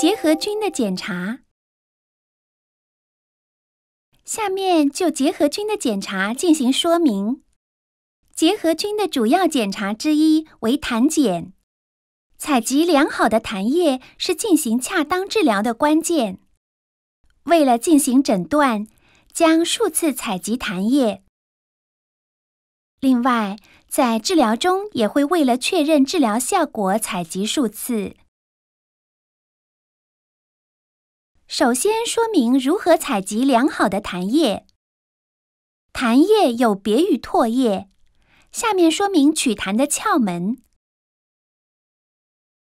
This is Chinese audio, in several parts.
结核菌的检查。下面就结核菌的检查进行说明。结核菌的主要检查之一为痰检。采集良好的痰液是进行恰当治疗的关键。为了进行诊断，将数次采集痰液。另外，在治疗中也会为了确认治疗效果，采集数次。首先说明如何采集良好的痰液。痰液有别于唾液，下面说明取痰的窍门。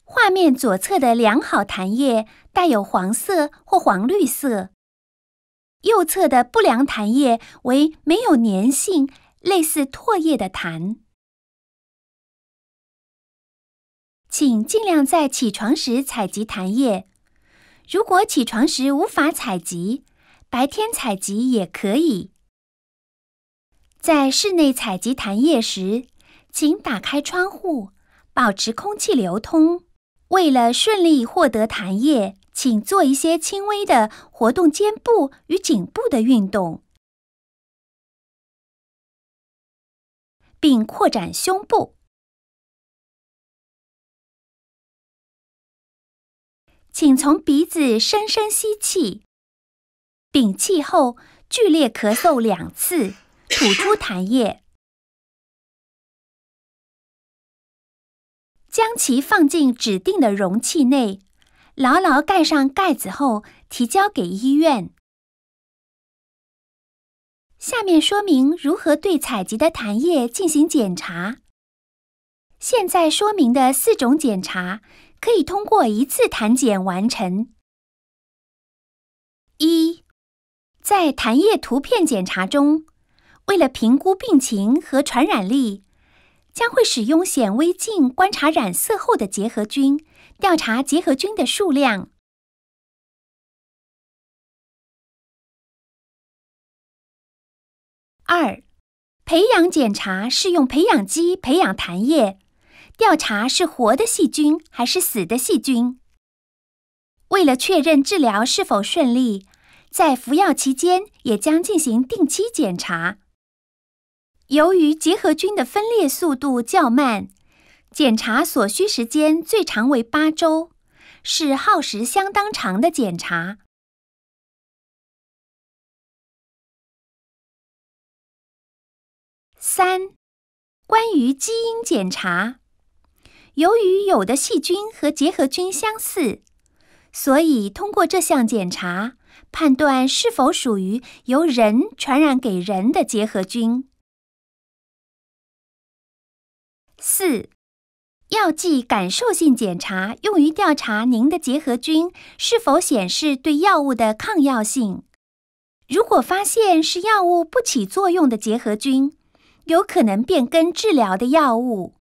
画面左侧的良好痰液带有黄色或黄绿色，右侧的不良痰液为没有粘性、类似唾液的痰。请尽量在起床时采集痰液。如果起床时无法采集，白天采集也可以。在室内采集痰液时，请打开窗户，保持空气流通。为了顺利获得痰液，请做一些轻微的活动肩部与颈部的运动，并扩展胸部。请从鼻子深深吸气，屏气后剧烈咳嗽两次，吐出痰液，将其放进指定的容器内，牢牢盖上盖子后提交给医院。下面说明如何对采集的痰液进行检查。现在说明的四种检查。可以通过一次痰检完成。一，在痰液图片检查中，为了评估病情和传染力，将会使用显微镜观察染色后的结核菌，调查结核菌的数量。二，培养检查是用培养基培养痰液。调查是活的细菌还是死的细菌？为了确认治疗是否顺利，在服药期间也将进行定期检查。由于结核菌的分裂速度较慢，检查所需时间最长为八周，是耗时相当长的检查。三、关于基因检查。由于有的细菌和结核菌相似，所以通过这项检查判断是否属于由人传染给人的结核菌。四，药剂感受性检查用于调查您的结核菌是否显示对药物的抗药性。如果发现是药物不起作用的结核菌，有可能变更治疗的药物。